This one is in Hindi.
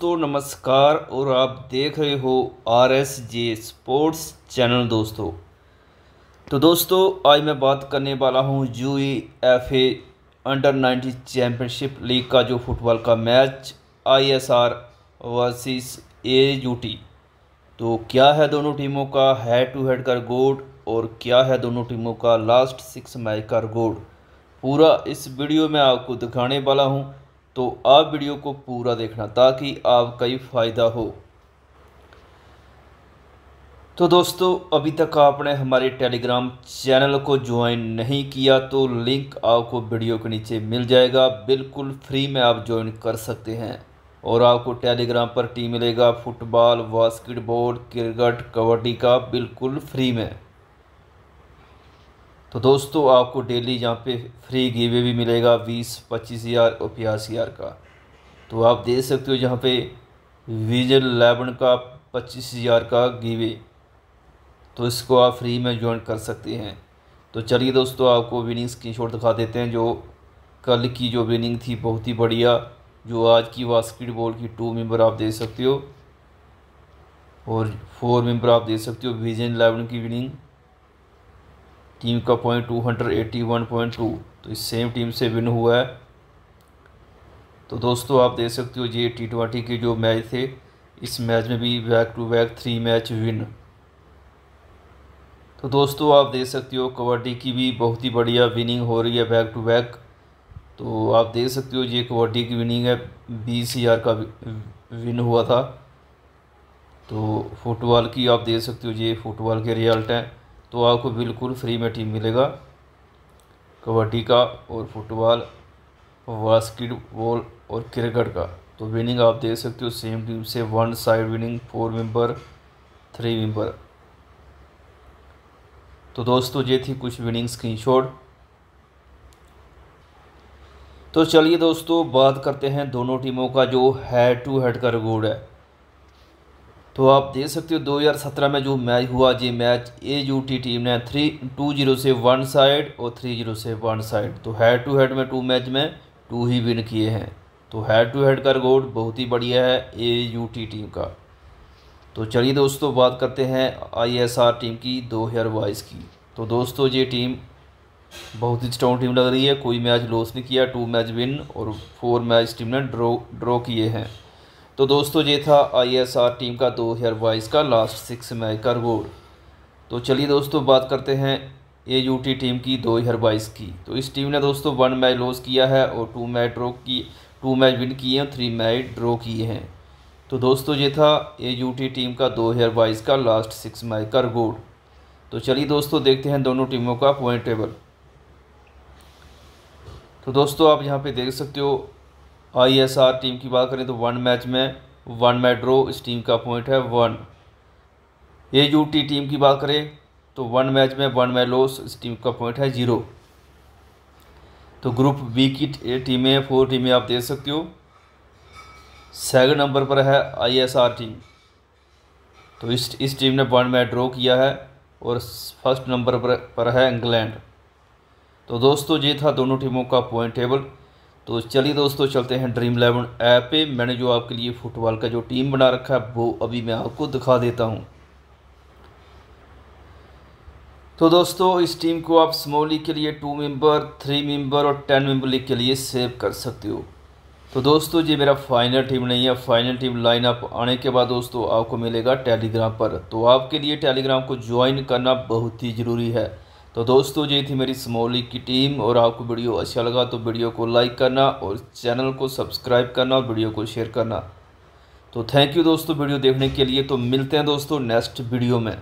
दोस्तों नमस्कार और आप देख रहे हो R S J sports channel दोस्तों तो दोस्तों आज मैं बात करने वाला हूँ U F A under ninety championship league का जो फुटबॉल का match I S R versus A U T तो क्या है दोनों टीमों का हेड टू हेड का गोड और क्या है दोनों टीमों का लास्ट सिक्स मैच का गोड पूरा इस वीडियो में आपको दिखाने वाला हूँ तो आप वीडियो को पूरा देखना ताकि आपका ही फ़ायदा हो तो दोस्तों अभी तक आपने हमारे टेलीग्राम चैनल को ज्वाइन नहीं किया तो लिंक आपको वीडियो के नीचे मिल जाएगा बिल्कुल फ्री में आप ज्वाइन कर सकते हैं और आपको टेलीग्राम पर टीम मिलेगा फुटबॉल बास्केटबॉल क्रिकेट कबड्डी का बिल्कुल फ्री में तो दोस्तों आपको डेली यहाँ पे फ्री गिवे भी मिलेगा बीस पच्चीस हज़ार और पचास हज़ार का तो आप देख सकते हो यहाँ पे विजन लेवन का पच्चीस हज़ार का गिवे तो इसको आप फ्री में ज्वाइन कर सकते हैं तो चलिए दोस्तों आपको विनिंग शॉट दिखा देते हैं जो कल की जो विनिंग थी बहुत ही बढ़िया जो आज की बास्केटबॉल की टू मेंबर आप देख सकते हो और फोर मेंबर आप देख सकते हो विजन लेवन की विनिंग टीम का point two hundred eighty one point two तो इस सेम टीम से विन हुआ है तो दोस्तों आप देख सकते हो ये टी ट्वेंटी के जो मैच थे इस मैच में भी back to back three match win तो दोस्तों आप देख सकते हो कबड्डी की भी बहुत ही बढ़िया विनिंग हो रही है बैक टू बैक तो आप देख सकते हो ये कबड्डी की विनिंग है बीस हज़ार का विन हुआ था तो फुटबॉल की आप देख सकते हो ये फुटबॉल के रिजल्ट हैं तो आपको बिल्कुल फ्री में टीम मिलेगा कबड्डी का और फुटबॉल बास्केटबॉल और क्रिकेट का तो विनिंग आप देख सकते हो सेम टीम से one side winning four member three member तो दोस्तों ये थी कुछ विनिंग स्क्रीनशॉट तो चलिए दोस्तों बात करते हैं दोनों टीमों का जो हेड टू हेड का रिकॉर्ड है तो आप देख सकते हो 2017 में जो मैच हुआ जी match A U T team ने थ्री टू जीरो से वन साइड और थ्री जीरो से वन साइड तो हेड टू हेड में टू मैच में टू ही विन किए हैं तो हेड टू हेड का रिकॉर्ड बहुत ही बढ़िया है ए यू टी टीम का तो चलिए दोस्तों बात करते हैं आईएसआर टीम की दो हज़ार बाईस की तो दोस्तों ये टीम बहुत ही स्ट्रॉन्ग टीम लग रही है कोई मैच लॉस नहीं किया टू मैच विन और फोर मैच टीम ने ड्रॉ ड्रॉ किए हैं तो दोस्तों ये था आईएसआर टीम का दो हेयर वाइज का लास्ट सिक्स मैच का रिकॉर्ड तो चलिए दोस्तों बात करते हैं ए यू टी टीम की दो हेयर वाइज की तो इस टीम ने दोस्तों वन मैच लॉस किया है और टू मैच ड्रॉ की टू मैच विन किए हैं थ्री मैच ड्रॉ किए हैं तो दोस्तों ये था ए यू टी टीम का दो हेयर वाइज का लास्ट सिक्स मैच का रिकॉर्ड तो चलिए दोस्तों देखते हैं दोनों टीमों का पॉइंट टेबल तो दोस्तों आप यहाँ पे देख सकते हो आईएसआर टीम की बात करें तो वन मैच में वन मैच इस टीम का पॉइंट है वन ए टी टीम की बात करें तो वन मैच में वन मैच लॉस इस टीम का पॉइंट है जीरो तो ग्रुप बी की टीमें फोर टीमें आप देख सकते हो सेकंड नंबर पर है आईएसआर टीम तो इस इस टीम ने वन मैच ड्रॉ किया है और फर्स्ट नंबर पर, पर है इंग्लैंड तो दोस्तों ये था दोनों टीमों का पॉइंट टेबल तो चलिए दोस्तों चलते हैं ड्रीम इलेवन ऐप पे मैंने जो आपके लिए फुटबॉल का जो टीम बना रखा है वो अभी मैं आपको दिखा देता हूँ तो दोस्तों इस टीम को आप स्मोली के लिए टू मेंबर थ्री मेंबर और टेन मेंबर लीग के लिए सेव कर सकते हो तो दोस्तों ये मेरा फाइनल टीम नहीं है फाइनल टीम लाइनअप आने के बाद दोस्तों आपको मिलेगा टेलीग्राम पर तो आपके लिए टेलीग्राम को ज्वाइन करना बहुत ही ज़रूरी है तो दोस्तों ये थी मेरी स्मोली की टीम और आपको वीडियो अच्छा लगा तो वीडियो को लाइक करना और चैनल को सब्सक्राइब करना और वीडियो को शेयर करना तो थैंक यू दोस्तों वीडियो देखने के लिए तो मिलते हैं दोस्तों नेक्स्ट वीडियो में